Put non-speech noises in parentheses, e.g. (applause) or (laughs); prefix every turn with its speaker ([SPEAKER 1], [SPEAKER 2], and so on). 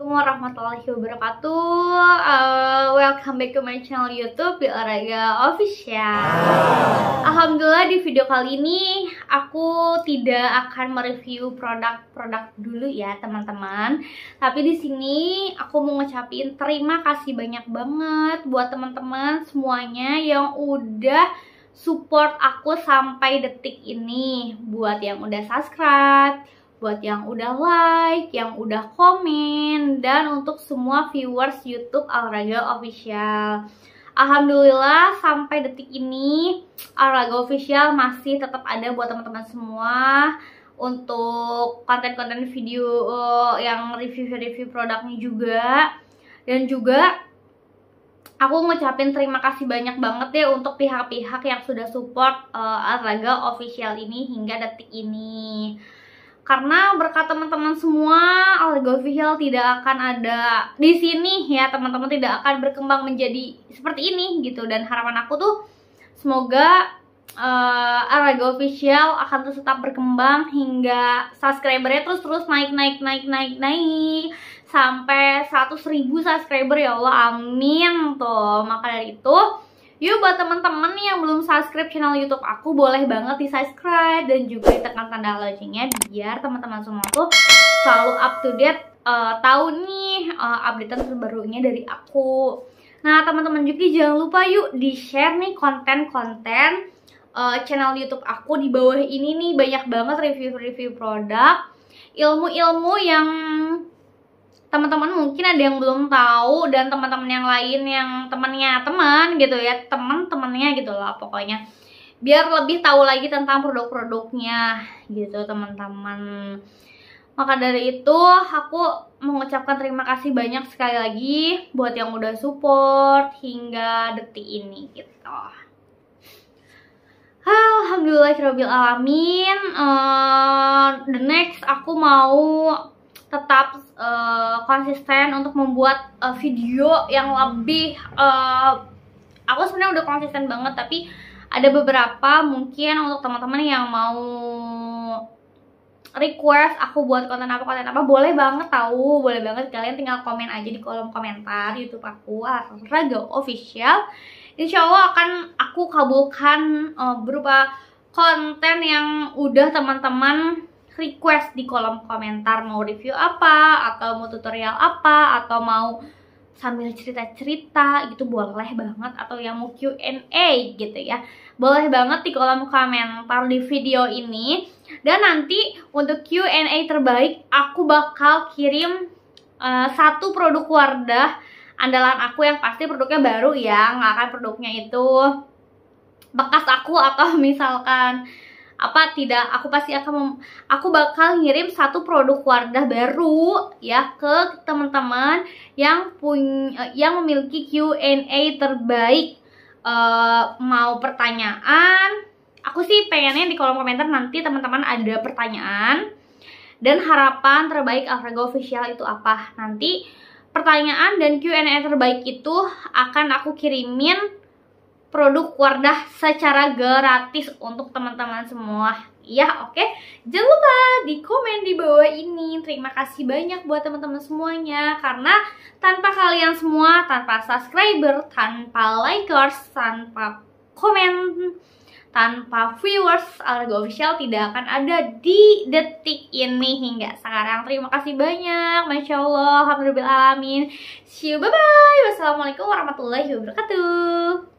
[SPEAKER 1] Assalamualaikum warahmatullahi wabarakatuh uh, Welcome back to my channel Youtube di Official wow. Alhamdulillah di video kali ini Aku tidak akan mereview produk-produk dulu ya teman-teman Tapi di sini aku mau ngucapin terima kasih banyak banget Buat teman-teman semuanya yang udah support aku sampai detik ini Buat yang udah subscribe buat yang udah like, yang udah komen, dan untuk semua viewers YouTube Alraga Official. Alhamdulillah sampai detik ini Alraga Official masih tetap ada buat teman-teman semua untuk konten-konten video eh, yang review-review produknya juga dan juga aku ngucapin terima kasih banyak banget ya untuk pihak-pihak yang sudah support uh, Alraga Official ini hingga detik ini karena berkat teman-teman semua Algo Official tidak akan ada di sini ya teman-teman tidak akan berkembang menjadi seperti ini gitu dan harapan aku tuh semoga uh, eh, Arago Official akan terus tetap berkembang hingga subscribernya terus terus naik naik naik naik naik sampai 100.000 subscriber ya Allah amin tuh maka dari itu Yuk buat teman-teman temen yang belum subscribe channel YouTube aku boleh banget di subscribe dan juga tekan tanda loncengnya biar teman-teman semua tuh selalu up to date uh, tahu nih uh, updatean terbarunya dari aku. Nah teman-teman juga jangan lupa yuk di share nih konten-konten uh, channel YouTube aku di bawah ini nih banyak banget review-review produk, ilmu-ilmu yang teman-teman mungkin ada yang belum tahu dan teman-teman yang lain yang temannya teman gitu ya teman temannya gitu lah pokoknya biar lebih tahu lagi tentang produk-produknya gitu teman-teman maka dari itu aku mengucapkan terima kasih banyak sekali lagi buat yang udah support hingga detik ini gitu Alhamdulillah, Alhamdulillahirobbilalamin uh, The next aku mau tetap uh, konsisten untuk membuat uh, video yang lebih uh, aku sebenarnya udah konsisten banget tapi ada beberapa mungkin untuk teman-teman yang mau request aku buat konten apa konten apa boleh banget tahu boleh banget kalian tinggal komen aja di kolom komentar YouTube aku alasan raga official Insya Allah akan aku kabulkan uh, berupa konten yang udah teman-teman request di kolom komentar mau review apa atau mau tutorial apa atau mau sambil cerita-cerita gitu boleh banget atau yang mau Q&A gitu ya boleh banget di kolom komentar di video ini dan nanti untuk Q&A terbaik aku bakal kirim uh, satu produk Wardah andalan aku yang pasti produknya baru ya nggak akan produknya itu bekas aku atau (laughs) misalkan apa tidak aku pasti akan aku bakal ngirim satu produk Wardah baru ya ke teman-teman yang punya eh, yang memiliki Q&A terbaik uh, mau pertanyaan aku sih pengennya di kolom komentar nanti teman-teman ada pertanyaan dan harapan terbaik Alfrego official itu apa nanti pertanyaan dan Q&A terbaik itu akan aku kirimin produk Wardah secara gratis untuk teman-teman semua. Ya, oke. Okay? Jangan lupa di komen di bawah ini. Terima kasih banyak buat teman-teman semuanya karena tanpa kalian semua, tanpa subscriber, tanpa likers, tanpa komen, tanpa viewers, Algo Official tidak akan ada di detik ini hingga sekarang. Terima kasih banyak. Masya Allah, alhamdulillah alamin. See you, bye-bye. Wassalamualaikum warahmatullahi wabarakatuh.